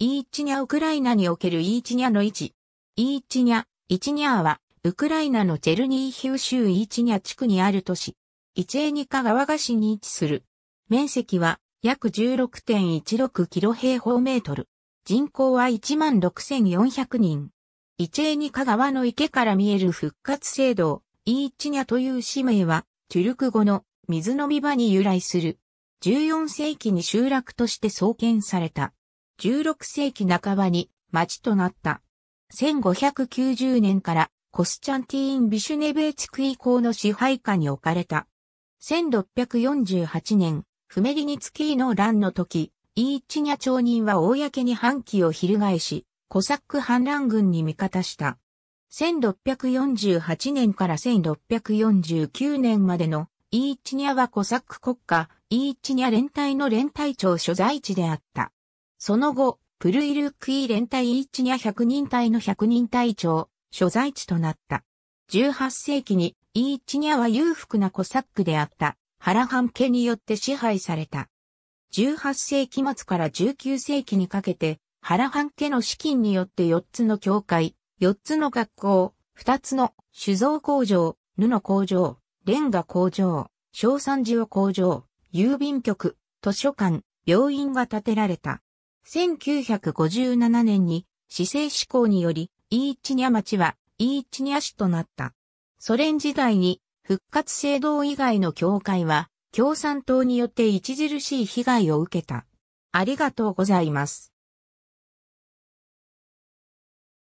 イーチニャウクライナにおけるイーチニャの位置。イーチニャ、イチニャーは、ウクライナのチェルニーヒウ州イーチニャ地区にある都市、イチェーニカ川菓子に位置する。面積は約16.16キロ平方メートル。人口は16,400人。イチェーニカ川の池から見える復活聖堂、イーチニャという使名は、チュルク語の水飲み場に由来する。14世紀に集落として創建された。16世紀半ばに町となった。1590年からコスチャンティーン・ビシュネベー地区以降の支配下に置かれた。1648年、フメリニツキーの乱の時、イーチニャ町人は公に反旗を翻し、コサック反乱軍に味方した。1648年から1649年までのイーチニャはコサック国家、イーチニャ連隊の連隊長所在地であった。その後、プルイルクイ連隊チニャ百人隊の百人隊長、所在地となった。18世紀に、イーチニャは裕福なコサックであった、原半家によって支配された。18世紀末から19世紀にかけて、原半家の資金によって4つの教会、4つの学校、2つの酒造工場、布工場、レンガ工場、小三寺を工場、郵便局、図書館、病院が建てられた。1957年に市政施行により、イーチニャ町はイーチニャ市となった。ソ連時代に復活制度以外の教会は共産党によって著しい被害を受けた。ありがとうございます。